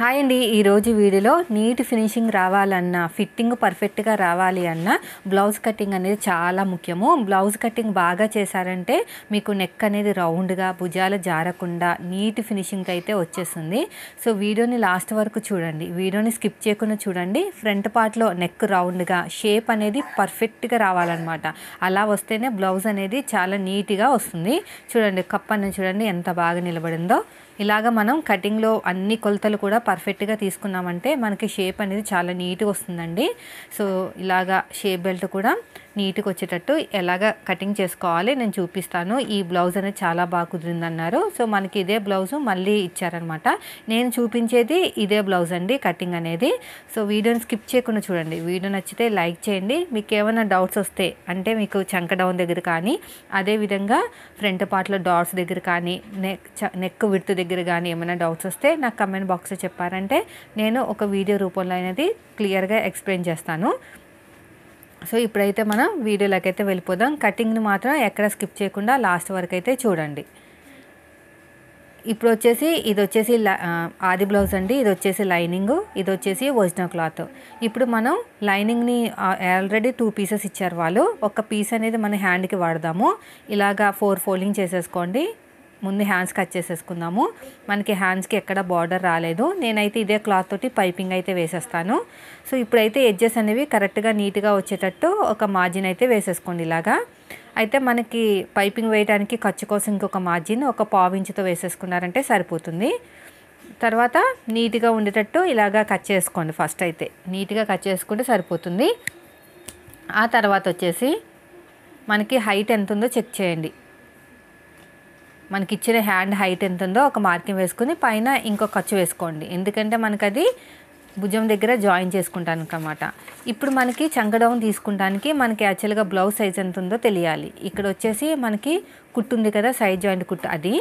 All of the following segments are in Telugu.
హాయ్ అండి ఈరోజు వీడియోలో నీట్ ఫినిషింగ్ రావాలన్నా ఫిట్టింగ్ పర్ఫెక్ట్గా రావాలి అన్న బ్లౌజ్ కటింగ్ అనేది చాలా ముఖ్యము బ్లౌజ్ కటింగ్ బాగా చేశారంటే మీకు నెక్ అనేది రౌండ్గా భుజాలు జారకుండా నీట్ ఫినిషింగ్ అయితే వచ్చేస్తుంది సో వీడియోని లాస్ట్ వరకు చూడండి వీడియోని స్కిప్ చేయకుండా చూడండి ఫ్రంట్ పార్ట్లో నెక్ రౌండ్గా షేప్ అనేది పర్ఫెక్ట్గా రావాలన్నమాట అలా వస్తేనే బ్లౌజ్ అనేది చాలా నీట్గా వస్తుంది చూడండి కప్ అనేది చూడండి ఎంత బాగా నిలబడిందో ఇలాగ మనం కటింగ్లో అన్ని కొలతలు కూడా పర్ఫెక్ట్గా తీసుకున్నామంటే మనకి షేప్ అనేది చాలా నీట్గా వస్తుందండి సో ఇలాగా షేప్ బెల్ట్ కూడా నీట్గా వచ్చేటట్టు ఎలాగ కటింగ్ చేసుకోవాలి నేను చూపిస్తాను ఈ బ్లౌజ్ అనేది చాలా బాగా కుదిరిందన్నారు సో మనకి ఇదే బ్లౌజ్ మళ్ళీ ఇచ్చారనమాట నేను చూపించేది ఇదే బ్లౌజ్ అండి కటింగ్ అనేది సో వీడియోని స్కిప్ చేయకుండా చూడండి వీడియో నచ్చితే లైక్ చేయండి మీకు ఏమైనా డౌట్స్ వస్తే అంటే మీకు చంక డౌన్ దగ్గర కానీ అదేవిధంగా ఫ్రంట్ పార్ట్లో డౌట్స్ దగ్గర కానీ నెక్ నెక్ విడత దగ్గర కానీ ఏమైనా డౌట్స్ వస్తే నాకు కమెంట్ బాక్స్లో చెప్పారంటే నేను ఒక వీడియో రూపంలో అనేది క్లియర్గా ఎక్స్ప్లెయిన్ చేస్తాను సో ఇప్పుడైతే మనం వీడియోలోకి అయితే వెళ్ళిపోదాం కటింగ్ని మాత్రం ఎక్కడ స్కిప్ చేయకుండా లాస్ట్ వరకు అయితే చూడండి ఇప్పుడు వచ్చేసి ఇది వచ్చేసి ఆది బ్లౌజ్ అండి ఇది వచ్చేసి లైనింగ్ ఇది వచ్చేసి ఒరిజినల్ క్లాత్ ఇప్పుడు మనం లైనింగ్ని ఆల్రెడీ టూ పీసెస్ ఇచ్చారు వాళ్ళు ఒక పీస్ అనేది మన హ్యాండ్కి వాడదాము ఇలాగా ఫోర్ ఫోల్డింగ్ చేసేసుకోండి ముందు హ్యాండ్స్ కట్ చేసేసుకుందాము మనకి హ్యాండ్స్కి ఎక్కడ బార్డర్ రాలేదు నేనైతే ఇదే క్లాత్ తోటి పైపింగ్ అయితే వేసేస్తాను సో ఇప్పుడైతే ఎడ్జెస్ అనేవి కరెక్ట్గా నీట్గా వచ్చేటట్టు ఒక మార్జిన్ అయితే వేసేసుకోండి ఇలాగా అయితే మనకి పైపింగ్ వేయడానికి ఖర్చు కోసం ఇంకొక మార్జిన్ ఒక పావించుతో వేసేసుకున్నారంటే సరిపోతుంది తర్వాత నీట్గా ఉండేటట్టు ఇలాగా కట్ చేసుకోండి ఫస్ట్ అయితే నీట్గా కట్ చేసుకుంటే సరిపోతుంది ఆ తర్వాత వచ్చేసి మనకి హైట్ ఎంత ఉందో చెక్ చేయండి మనకి ఇచ్చిన హ్యాండ్ హైట్ ఎంత ఉందో ఒక మార్కింగ్ వేసుకుని పైన ఇంకో ఖర్చు వేసుకోండి ఎందుకంటే మనకది భుజం దగ్గర జాయిన్ చేసుకుంటానికి అన్నమాట ఇప్పుడు మనకి చంగడౌన్ తీసుకుంటానికి మనకి యాక్చువల్గా బ్లౌజ్ సైజ్ ఎంత ఉందో తెలియాలి ఇక్కడ వచ్చేసి మనకి కుట్టు ఉంది కదా సైడ్ జాయింట్ కుట్టు అది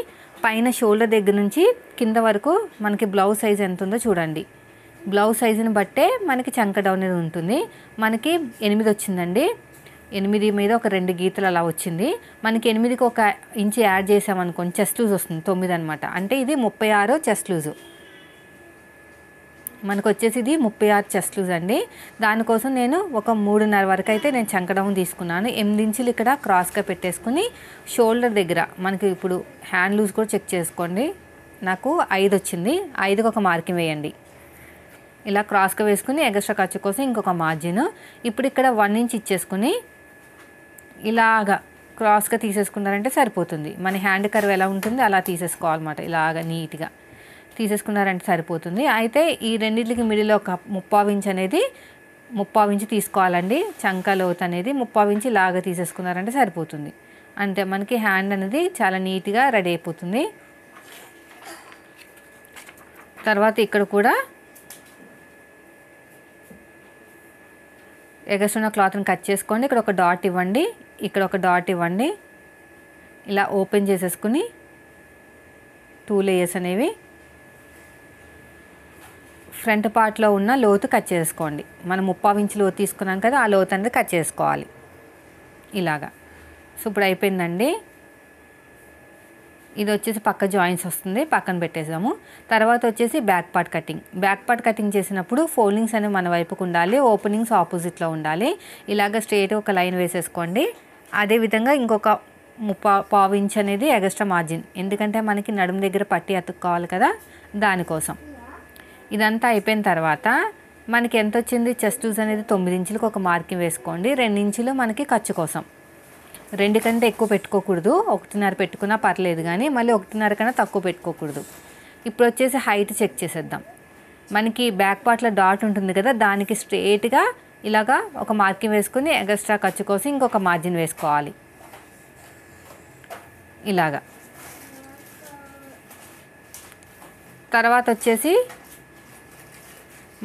పైన షోల్డర్ దగ్గర నుంచి కింద వరకు మనకి బ్లౌజ్ సైజ్ ఎంత ఉందో చూడండి బ్లౌజ్ సైజుని బట్టే మనకి చంకడౌన్ అనేది ఉంటుంది మనకి ఎనిమిది వచ్చిందండి ఎనిమిది మీద ఒక రెండు గీతలు అలా వచ్చింది మనకి ఎనిమిదికి ఒక ఇంచు యాడ్ చేసామనుకోండి చెస్ట్ లూజ్ వస్తుంది తొమ్మిది అనమాట అంటే ఇది ముప్పై ఆరో చెస్ట్ లూజు మనకు వచ్చేసి ఇది ముప్పై ఆరు చెస్ట్ లూజ్ అండి దానికోసం నేను ఒక మూడున్నర వరకు అయితే నేను చంకడం తీసుకున్నాను ఎనిమిది ఇంచులు ఇక్కడ క్రాస్గా పెట్టేసుకుని షోల్డర్ దగ్గర మనకి ఇప్పుడు హ్యాండ్ లూజ్ కూడా చెక్ చేసుకోండి నాకు ఐదు వచ్చింది ఐదుకి ఒక మార్కింగ్ వేయండి ఇలా క్రాస్గా వేసుకుని ఎగస్ట్రా ఖర్చు కోసం ఇంకొక మార్జిన్ ఇప్పుడు ఇక్కడ వన్ ఇంచ్ ఇచ్చేసుకుని ఇలాగా క్రాస్గా తీసేసుకున్నారంటే సరిపోతుంది మన హ్యాండ్ కర్వ్ ఎలా ఉంటుంది అలా తీసేసుకోవాలన్నమాట ఇలాగ నీట్గా తీసేసుకున్నారంటే సరిపోతుంది అయితే ఈ రెండింటికి మిడిల్ ఒక ముప్పావు ఇంచ్ అనేది ముప్పావు ఇంచు తీసుకోవాలండి చంక లోత్ అనేది ముప్పావు ఇంచు ఇలాగ తీసేసుకున్నారంటే సరిపోతుంది అంతే మనకి హ్యాండ్ అనేది చాలా నీట్గా రెడీ అయిపోతుంది తర్వాత ఇక్కడ కూడా ఎగస్తున్న క్లాత్ని కట్ చేసుకోండి ఇక్కడ ఒక డాట్ ఇవ్వండి ఇక్కడ ఒక డాట్ ఇవ్వండి ఇలా ఓపెన్ చేసేసుకుని టూ లేయర్స్ అనేవి ఫ్రంట్ పార్ట్లో ఉన్న లోతు కట్ చేసుకోండి మనం ముప్పావు ఇంచు లోతు తీసుకున్నాం కదా ఆ లోతు అనేది కట్ చేసుకోవాలి ఇలాగా సో ఇప్పుడు అయిపోయిందండి ఇది వచ్చేసి పక్క జాయింట్స్ వస్తుంది పక్కన పెట్టేసాము తర్వాత వచ్చేసి back part cutting back part cutting చేసినప్పుడు ఫోల్డింగ్స్ అనేవి మన వైపుకు ఉండాలి ఓపెనింగ్స్ ఆపోజిట్లో ఉండాలి ఇలాగ స్ట్రేట్ ఒక లైన్ వేసేసుకోండి అదేవిధంగా ఇంకొక ముప్పా పావు ఇంచ్ అనేది ఎగస్ట్రా మార్జిన్ ఎందుకంటే మనకి నడుము దగ్గర పట్టి అతుక్కోవాలి కదా దానికోసం ఇదంతా అయిపోయిన తర్వాత మనకి ఎంత వచ్చింది చెస్ట్ అనేది తొమ్మిది ఇంచులకు ఒక మార్కింగ్ వేసుకోండి రెండు ఇంచులు మనకి ఖర్చు కోసం రెండు కంటే ఎక్కువ పెట్టుకోకూడదు ఒకటిన్నర పెట్టుకున్నా పర్లేదు కానీ మళ్ళీ ఒకటిన్నర కన్నా తక్కువ పెట్టుకోకూడదు ఇప్పుడు వచ్చేసి హైట్ చెక్ చేసేద్దాం మనకి బ్యాక్ పార్ట్లో డాట్ ఉంటుంది కదా దానికి స్ట్రేట్గా ఇలాగా ఒక మార్కింగ్ వేసుకుని ఎగస్ట్రా ఖర్చు కోసం ఇంకొక మార్జిన్ వేసుకోవాలి ఇలాగా తర్వాత వచ్చేసి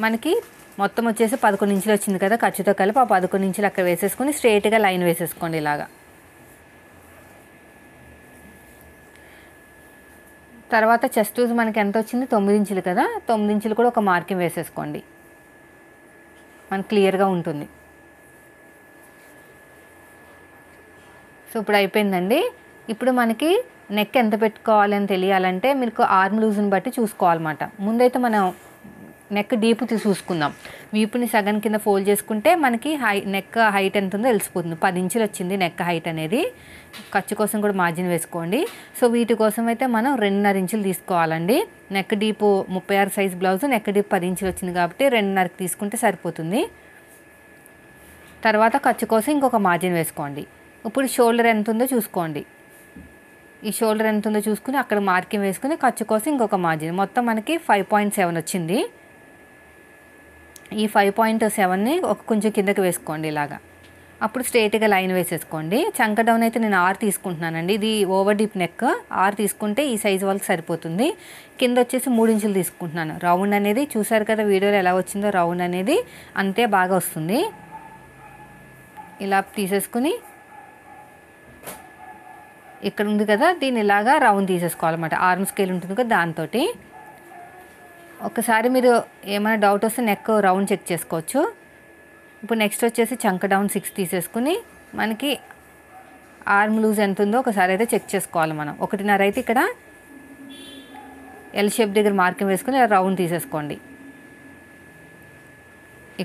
మనకి మొత్తం వచ్చేసి పదకొండు ఇంచులు వచ్చింది కదా ఖర్చుతో కలిపి ఆ పదకొండు ఇంచులు అక్కడ వేసేసుకొని స్ట్రేట్గా లైన్ వేసేసుకోండి ఇలాగా తర్వాత చెస్ట్ మనకి ఎంత వచ్చింది తొమ్మిది ఇంచులు కదా తొమ్మిది ఇంచులు కూడా ఒక మార్కింగ్ వేసేసుకోండి మనకు క్లియర్గా ఉంటుంది సో ఇప్పుడు అయిపోయిందండి ఇప్పుడు మనకి నెక్ ఎంత పెట్టుకోవాలని తెలియాలంటే మీకు ఆర్మ్ లూజ్ని బట్టి చూసుకోవాలన్నమాట ముందైతే మనం నెక్ డీప్ చూసుకుందాం వీపుని సగం కింద ఫోల్డ్ చేసుకుంటే మనకి హై నెక్ హైట్ ఎంత ఉందో తెలిసిపోతుంది పది ఇంచులు వచ్చింది నెక్ హైట్ అనేది ఖర్చు కోసం కూడా మార్జిన్ వేసుకోండి సో వీటి కోసం అయితే మనం రెండున్నర ఇంచులు తీసుకోవాలండి నెక్ డీప్ ముప్పై ఆరు సైజ్ బ్లౌజ్ నెక్ డీప్ పది ఇంచులు వచ్చింది కాబట్టి రెండున్నరకి తీసుకుంటే సరిపోతుంది తర్వాత ఖర్చు కోసం ఇంకొక మార్జిన్ వేసుకోండి ఇప్పుడు షోల్డర్ ఎంత ఉందో చూసుకోండి ఈ షోల్డర్ ఎంత ఉందో చూసుకుని అక్కడ మార్కింగ్ వేసుకుని ఖర్చు కోసం ఇంకొక మార్జిన్ మొత్తం మనకి ఫైవ్ పాయింట్ సెవెన్ వచ్చింది ఈ ఫైవ్ పాయింట్ సెవెన్ని ఒక కొంచెం కిందకి వేసుకోండి ఇలాగా అప్పుడు స్ట్రేట్గా లైన్ వేసేసుకోండి చంక డౌన్ అయితే నేను ఆర్ తీసుకుంటున్నానండి ఇది ఓవర్ డీప్ నెక్ ఆర్ తీసుకుంటే ఈ సైజు వాళ్ళకి సరిపోతుంది కింద వచ్చేసి ఇంచులు తీసుకుంటున్నాను రౌండ్ అనేది చూసారు కదా వీడియోలో ఎలా వచ్చిందో రౌండ్ అనేది అంతే బాగా వస్తుంది ఇలా తీసేసుకుని ఇక్కడ ఉంది కదా దీన్ని ఇలాగా రౌండ్ తీసేసుకోవాలన్నమాట ఆర్మ్ స్కేల్ ఉంటుంది కదా దాంతో ఒకసారి మీరు ఏమైనా డౌట్ వస్తే నెక్ రౌండ్ చెక్ చేసుకోవచ్చు ఇప్పుడు నెక్స్ట్ వచ్చేసి చంక డౌన్ సిక్స్ తీసేసుకుని మనకి ఆర్మ్ లూజ్ ఎంత ఉందో ఒకసారి అయితే చెక్ చేసుకోవాలి మనం ఒకటిన్నర అయితే ఇక్కడ ఎల్ షేప్ దగ్గర మార్కింగ్ వేసుకుని రౌండ్ తీసేసుకోండి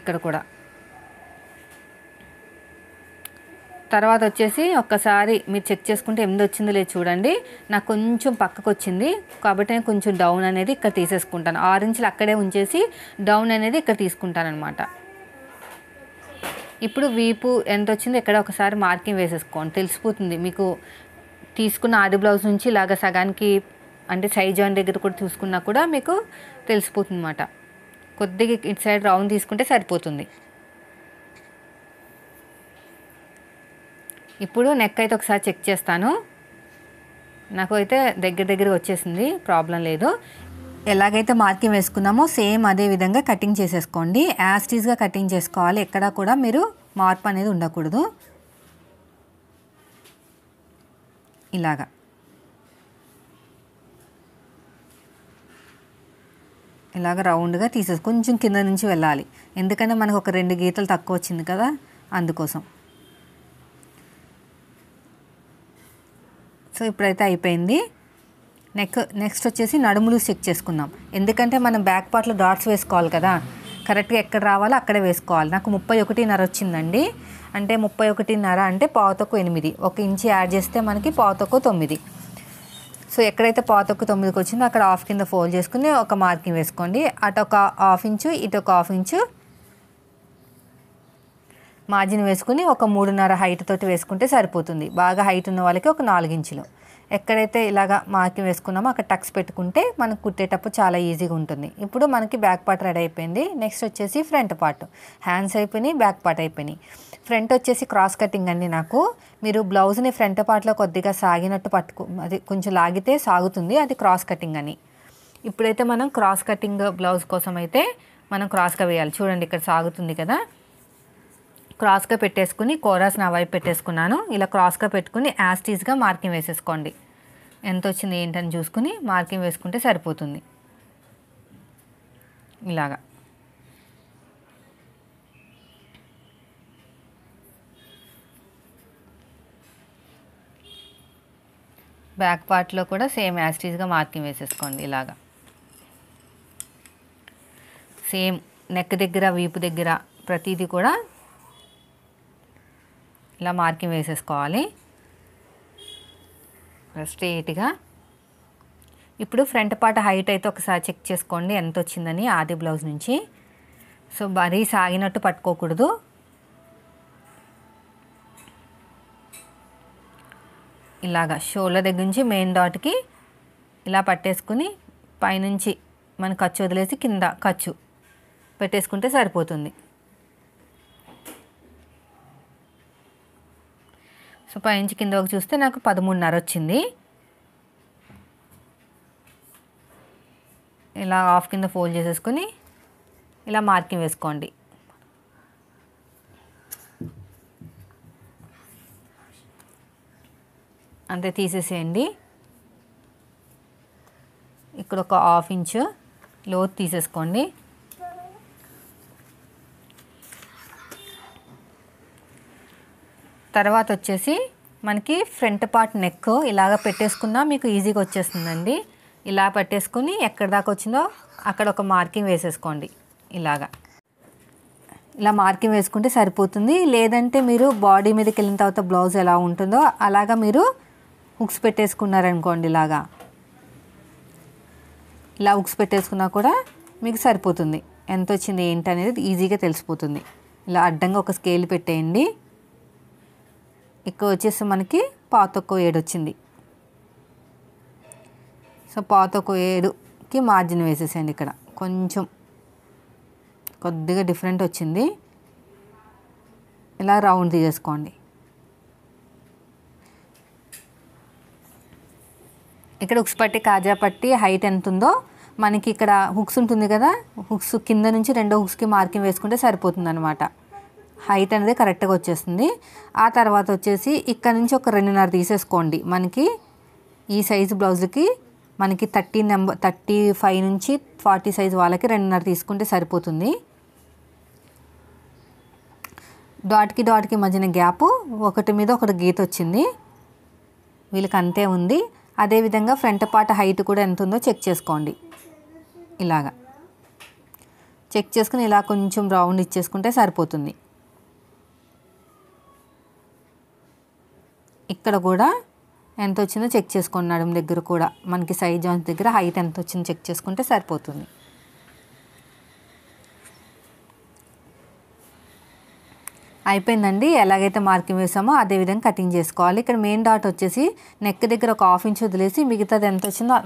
ఇక్కడ కూడా తర్వాత వచ్చేసి ఒక్కసారి మీరు చెక్ చేసుకుంటే ఎనిమిది వచ్చిందో లేదు చూడండి నాకు కొంచెం పక్కకు వచ్చింది కాబట్టి నేను కొంచెం డౌన్ అనేది ఇక్కడ తీసేసుకుంటాను ఆరెంజ్లు అక్కడే ఉంచేసి డౌన్ అనేది ఇక్కడ తీసుకుంటాను అనమాట ఇప్పుడు వీపు ఎంత వచ్చిందో ఇక్కడ ఒకసారి మార్కింగ్ వేసేసుకోండి తెలిసిపోతుంది మీకు తీసుకున్న ఆది బ్లౌజ్ నుంచి ఇలాగ సగానికి అంటే సైజ్ జాయిన్ దగ్గర కూడా చూసుకున్నా కూడా మీకు తెలిసిపోతుంది అన్నమాట కొద్దిగా ఇటు సైడ్ రౌండ్ తీసుకుంటే సరిపోతుంది ఇప్పుడు నెక్ అయితే ఒకసారి చెక్ చేస్తాను నాకు అయితే దగ్గర దగ్గర వచ్చేసింది ప్రాబ్లం లేదు ఎలాగైతే మార్కింగ్ వేసుకున్నామో సేమ్ అదే విధంగా కటింగ్ చేసేసుకోండి యాస్టీజ్గా కటింగ్ చేసుకోవాలి ఎక్కడా కూడా మీరు మార్పు అనేది ఉండకూడదు ఇలాగా ఇలాగ రౌండ్గా తీసేసి కొంచెం కింద నుంచి వెళ్ళాలి ఎందుకంటే మనకు ఒక రెండు గీతలు తక్కువ వచ్చింది కదా అందుకోసం సో ఇప్పుడైతే అయిపోయింది నెక్ నెక్స్ట్ వచ్చేసి నడుములు చెక్ చేసుకుందాం ఎందుకంటే మనం బ్యాక్ పార్ట్లో డాట్స్ వేసుకోవాలి కదా కరెక్ట్గా ఎక్కడ రావాలో అక్కడే వేసుకోవాలి నాకు ముప్పై ఒకటిన్నర వచ్చిందండి అంటే ముప్పై ఒకటిన్నర అంటే పావుతకు ఎనిమిది ఒక ఇంచు యాడ్ చేస్తే మనకి పావుతకు తొమ్మిది సో ఎక్కడైతే పాతకు తొమ్మిదికి వచ్చిందో అక్కడ హాఫ్ కింద ఫోల్డ్ చేసుకుని ఒక మార్కింగ్ వేసుకోండి అటు ఒక హాఫ్ ఇంచు ఇటు ఒక హాఫ్ ఇంచు మార్జిన్ వేసుకుని ఒక మూడున్నర హైట్ తోటి వేసుకుంటే సరిపోతుంది బాగా హైట్ ఉన్న వాళ్ళకి ఒక నాలుగించులు ఎక్కడైతే ఇలాగ మార్కింగ్ వేసుకున్నామో అక్కడ టక్స్ పెట్టుకుంటే మనకు కుట్టేటప్పుడు చాలా ఈజీగా ఉంటుంది ఇప్పుడు మనకి బ్యాక్ పార్ట్ రెడీ అయిపోయింది నెక్స్ట్ వచ్చేసి ఫ్రంట్ పార్ట్ హ్యాండ్స్ అయిపోయినాయి బ్యాక్ పార్ట్ అయిపోయినాయి ఫ్రంట్ వచ్చేసి క్రాస్ కటింగ్ అండి నాకు మీరు బ్లౌజ్ని ఫ్రంట్ పార్ట్లో కొద్దిగా సాగినట్టు పట్టుకు అది కొంచెం లాగితే సాగుతుంది అది క్రాస్ కటింగ్ అని ఇప్పుడైతే మనం క్రాస్ కటింగ్ బ్లౌజ్ కోసం అయితే మనం క్రాస్గా వేయాలి చూడండి ఇక్కడ సాగుతుంది కదా క్రాస్గా పెట్టేసుకుని కోరాస్ నా వైపు పెట్టేసుకున్నాను ఇలా క్రాస్గా పెట్టుకుని యాస్టీస్గా మార్కింగ్ వేసేసుకోండి ఎంత వచ్చింది ఏంటని చూసుకుని మార్కింగ్ వేసుకుంటే సరిపోతుంది ఇలాగా బ్యాక్ పార్ట్లో కూడా సేమ్ యాస్టీస్గా మార్కింగ్ వేసేసుకోండి ఇలాగా సేమ్ నెక్ దగ్గర వీపు దగ్గర ప్రతిదీ కూడా ఇలా మార్కింగ్ వేసేసుకోవాలి స్ట్రెయిట్గా ఇప్పుడు ఫ్రంట్ పార్ట్ హైట్ అయితే ఒకసారి చెక్ చేసుకోండి ఎంత వచ్చిందని ఆది బ్లౌజ్ నుంచి సో మరీ సాగినట్టు పట్టుకోకూడదు ఇలాగా షోల్డర్ దగ్గర నుంచి మెయిన్ డాట్కి ఇలా పట్టేసుకుని పైనుంచి మన ఖర్చు వదిలేసి కింద ఖర్చు పెట్టేసుకుంటే సరిపోతుంది సో పైనుంచి కింద ఒక చూస్తే నాకు పదమూడున్నర వచ్చింది ఇలా హాఫ్ కింద ఫోల్డ్ చేసేసుకొని ఇలా మార్కింగ్ వేసుకోండి అంతే తీసేసేయండి ఇక్కడ ఒక హాఫ్ ఇంచ్ లోత్ తీసేసుకోండి తర్వాత వచ్చేసి మనకి ఫ్రంట్ పార్ట్ నెక్ ఇలాగ పెట్టేసుకున్నా మీకు ఈజీగా వచ్చేస్తుందండి ఇలా పెట్టేసుకుని ఎక్కడి దాకా వచ్చిందో అక్కడ ఒక మార్కింగ్ వేసేసుకోండి ఇలాగా ఇలా మార్కింగ్ వేసుకుంటే సరిపోతుంది లేదంటే మీరు బాడీ మీదకి వెళ్ళిన తర్వాత బ్లౌజ్ ఎలా ఉంటుందో అలాగా మీరు హుక్స్ పెట్టేసుకున్నారనుకోండి ఇలాగా ఇలా హుక్స్ పెట్టేసుకున్నా కూడా మీకు సరిపోతుంది ఎంత వచ్చింది ఏంటి అనేది ఈజీగా తెలిసిపోతుంది ఇలా అడ్డంగా ఒక స్కేల్ పెట్టేయండి ఇక్కడ వచ్చేసి మనకి ఒక్కో ఏడు వచ్చింది సో పాత ఒక్కో ఏడుకి మార్జిన్ వేసేసేయండి ఇక్కడ కొంచెం కొద్దిగా డిఫరెంట్ వచ్చింది ఇలా రౌండ్ తీసేసుకోండి ఇక్కడ హుక్స్ పట్టి కాజా పట్టి హైట్ ఎంత ఉందో మనకి ఇక్కడ హుక్స్ ఉంటుంది కదా హుక్స్ కింద నుంచి రెండో హుక్స్కి మార్కింగ్ వేసుకుంటే సరిపోతుంది అనమాట హైట్ అనేది కరెక్ట్గా వచ్చేస్తుంది ఆ తర్వాత వచ్చేసి ఇక్కడ నుంచి ఒక రెండున్నర తీసేసుకోండి మనకి ఈ సైజు బ్లౌజ్కి మనకి థర్టీ నెంబర్ థర్టీ ఫైవ్ నుంచి ఫార్టీ సైజ్ వాళ్ళకి రెండున్నర తీసుకుంటే సరిపోతుంది డాట్కి డాట్కి మధ్యన గ్యాప్ ఒకటి మీద ఒకటి గీత వచ్చింది వీళ్ళకి అంతే ఉంది అదేవిధంగా ఫ్రంట్ పార్ట్ హైట్ కూడా ఎంత ఉందో చెక్ చేసుకోండి ఇలాగా చెక్ చేసుకుని ఇలా కొంచెం రౌండ్ ఇచ్చేసుకుంటే సరిపోతుంది ఇక్కడ కూడా ఎంత వచ్చిందో చెక్ చేసుకోండి నడుము దగ్గర కూడా మనకి సైజ్ జాయింట్స్ దగ్గర హైట్ ఎంత వచ్చిందో చెక్ చేసుకుంటే సరిపోతుంది అయిపోయిందండి ఎలాగైతే మార్కింగ్ వేసామో అదేవిధంగా కటింగ్ చేసుకోవాలి ఇక్కడ మెయిన్ డాట్ వచ్చేసి నెక్ దగ్గర ఒక హాఫ్ ఇంచ్ వదిలేసి మిగతాది ఎంత వచ్చిందో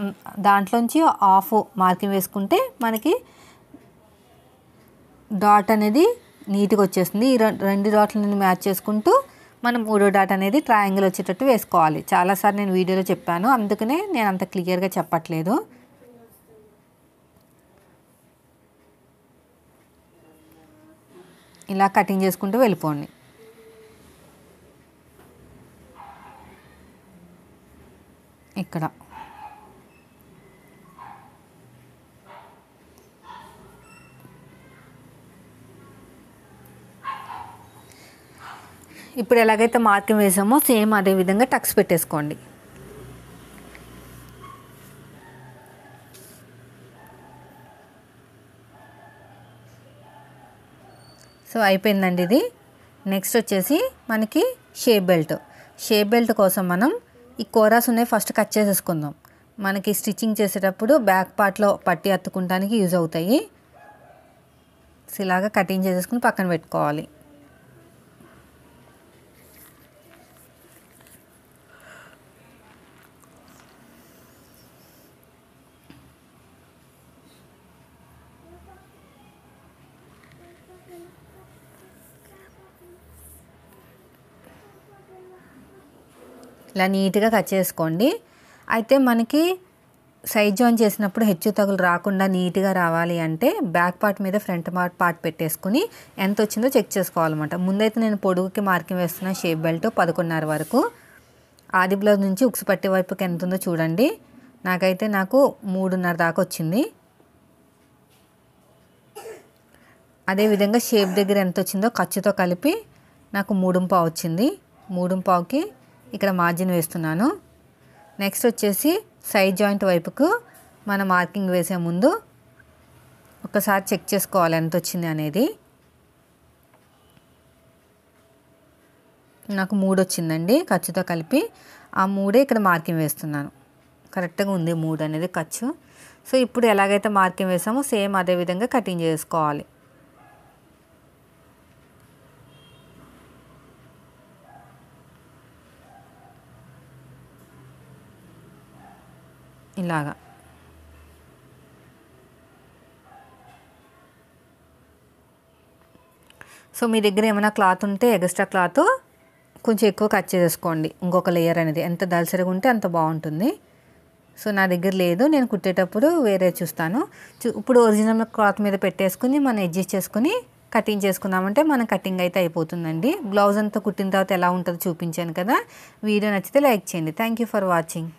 దాంట్లోంచి హాఫ్ మార్కింగ్ వేసుకుంటే మనకి డాట్ అనేది నీట్గా వచ్చేస్తుంది ఈ రెండు డాట్లు మ్యాచ్ చేసుకుంటూ మనం మూడో డాట్ అనేది ట్రయాంగిల్ వచ్చేటట్టు వేసుకోవాలి చాలాసార్లు నేను వీడియోలో చెప్పాను అందుకనే నేను అంత క్లియర్గా చెప్పట్లేదు ఇలా కటింగ్ చేసుకుంటూ వెళ్ళిపోండి ఇక్కడ ఇప్పుడు ఎలాగైతే మార్కింగ్ వేసామో సేమ్ అదే విధంగా టక్స్ పెట్టేసుకోండి సో అయిపోయిందండి ఇది నెక్స్ట్ వచ్చేసి మనకి షేప్ బెల్ట్ షేప్ బెల్ట్ కోసం మనం ఈ కోరాస్ ఉన్నాయి ఫస్ట్ కట్ చేసేసుకుందాం మనకి స్టిచ్చింగ్ చేసేటప్పుడు బ్యాక్ పార్ట్లో పట్టి అత్తుకుంటానికి యూజ్ అవుతాయి ఇలాగా కటింగ్ చేసేసుకుని పక్కన పెట్టుకోవాలి ఇలా నీట్గా కట్ చేసుకోండి అయితే మనకి సైజ్ జాయిన్ చేసినప్పుడు హెచ్చు తగులు రాకుండా నీట్గా రావాలి అంటే బ్యాక్ పార్ట్ మీద ఫ్రంట్ పార్ట్ పార్ట్ పెట్టేసుకుని ఎంత వచ్చిందో చెక్ చేసుకోవాలన్నమాట ముందైతే నేను పొడుగుకి మార్కింగ్ వేస్తున్న షేప్ బెల్ట్ పదకొండున్నర వరకు ఆది బ్లౌజ్ నుంచి ఉక్స్ పట్టే వైపుకి ఎంత ఉందో చూడండి నాకైతే నాకు మూడున్నర దాకా వచ్చింది అదేవిధంగా షేప్ దగ్గర ఎంత వచ్చిందో ఖర్చుతో కలిపి నాకు మూడుంపావు వచ్చింది మూడుంపావుకి ఇక్కడ మార్జిన్ వేస్తున్నాను నెక్స్ట్ వచ్చేసి సైడ్ జాయింట్ వైపుకు మన మార్కింగ్ వేసే ముందు ఒకసారి చెక్ చేసుకోవాలి ఎంత వచ్చింది అనేది నాకు మూడు వచ్చిందండి ఖర్చుతో కలిపి ఆ మూడే ఇక్కడ మార్కింగ్ వేస్తున్నాను కరెక్ట్గా ఉంది మూడు అనేది ఖర్చు సో ఇప్పుడు ఎలాగైతే మార్కింగ్ వేసామో సేమ్ అదే విధంగా కటింగ్ చేసుకోవాలి ఇలాగా సో మీ దగ్గర ఏమైనా క్లాత్ ఉంటే ఎగస్ట్రా క్లాత్ కొంచెం ఎక్కువ కట్ చేసేసుకోండి ఇంకొక లేయర్ అనేది ఎంత దలసరిగా ఉంటే అంత బాగుంటుంది సో నా దగ్గర లేదు నేను కుట్టేటప్పుడు వేరే చూస్తాను ఇప్పుడు ఒరిజినల్ క్లాత్ మీద పెట్టేసుకుని మనం అడ్జస్ట్ చేసుకుని కటింగ్ చేసుకున్నామంటే మనం కటింగ్ అయితే అయిపోతుందండి బ్లౌజ్ అంతా కుట్టిన తర్వాత ఎలా ఉంటుందో చూపించాను కదా వీడియో నచ్చితే లైక్ చేయండి థ్యాంక్ యూ ఫర్ వాచింగ్